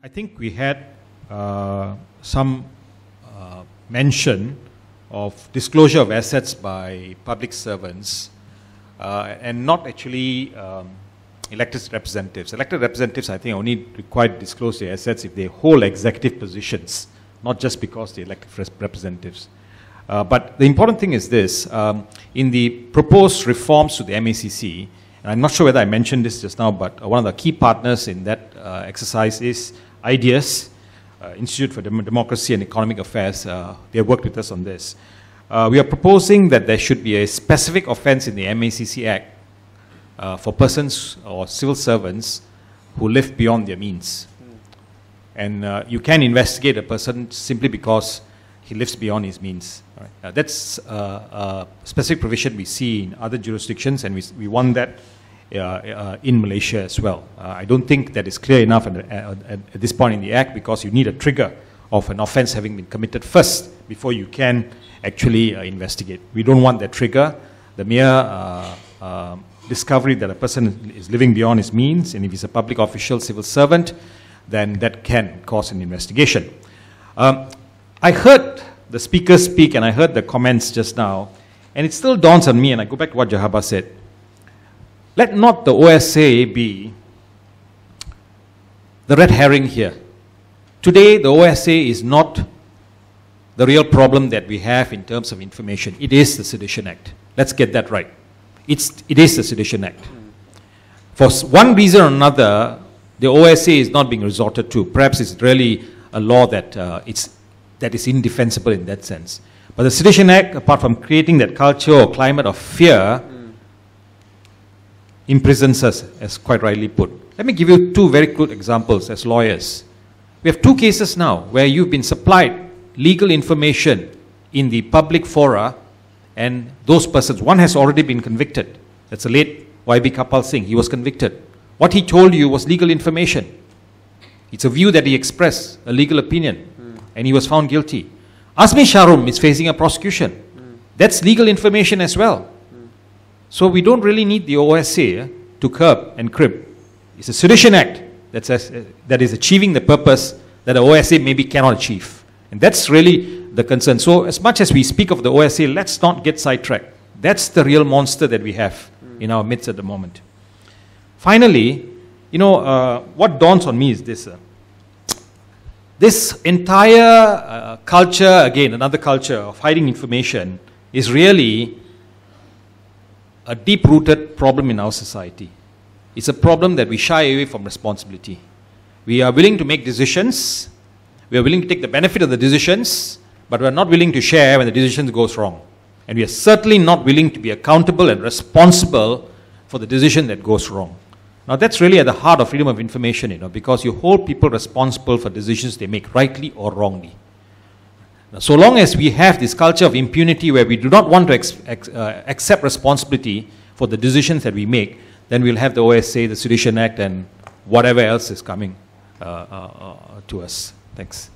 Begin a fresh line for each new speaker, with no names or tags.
I think we had uh, some uh, mention of disclosure of assets by public servants uh, and not actually um, elected representatives. Elected representatives, I think, only required to disclose their assets if they hold executive positions, not just because they're elected representatives. Uh, but the important thing is this um, in the proposed reforms to the MACC, and I'm not sure whether I mentioned this just now, but one of the key partners in that uh, exercise is IDEAS, uh, Institute for Dem Democracy and Economic Affairs, uh, they have worked with us on this. Uh, we are proposing that there should be a specific offense in the MACC Act for persons or civil servants who live beyond their means. And uh, you can investigate a person simply because he lives beyond his means. Right? Uh, that's uh, a specific provision we see in other jurisdictions, and we, we want that uh, uh, in Malaysia as well. Uh, I don't think that is clear enough at, at, at this point in the Act because you need a trigger of an offence having been committed first before you can actually uh, investigate. We don't want that trigger. The mere uh, uh, discovery that a person is living beyond his means, and if he's a public official, civil servant, then that can cause an investigation. Um, I heard the speaker speak, and I heard the comments just now, and it still dawns on me, and I go back to what Jahaba said. Let not the OSA be the red herring here. Today, the OSA is not the real problem that we have in terms of information. It is the Sedition Act. Let's get that right. It's, it is the Sedition Act. For one reason or another, the OSA is not being resorted to. Perhaps it's really a law that, uh, it's, that is indefensible in that sense. But the Sedition Act, apart from creating that culture or climate of fear, imprisons us, as quite rightly put. Let me give you two very good examples as lawyers. We have two cases now where you've been supplied legal information in the public fora, and those persons, one has already been convicted. That's the late YB Kapal Singh. He was convicted. What he told you was legal information. It's a view that he expressed, a legal opinion, mm. and he was found guilty. Asmi Sharum is facing a prosecution. Mm. That's legal information as well. So we don't really need the OSA eh, to curb and crib. It's a sedition act that, says, uh, that is achieving the purpose that the OSA maybe cannot achieve. And that's really the concern. So as much as we speak of the OSA, let's not get sidetracked. That's the real monster that we have mm. in our midst at the moment. Finally, you know, uh, what dawns on me is this. Uh, this entire uh, culture, again, another culture of hiding information, is really a deep rooted problem in our society. It's a problem that we shy away from responsibility. We are willing to make decisions, we are willing to take the benefit of the decisions, but we are not willing to share when the decision goes wrong. And we are certainly not willing to be accountable and responsible for the decision that goes wrong. Now that's really at the heart of freedom of information, you know, because you hold people responsible for decisions they make rightly or wrongly. So long as we have this culture of impunity where we do not want to ex- ex- uh, accept responsibility for the decisions that we make, then we'll have the OSA, the Sedition Act, and whatever else is coming uh, uh, uh to us. Thanks.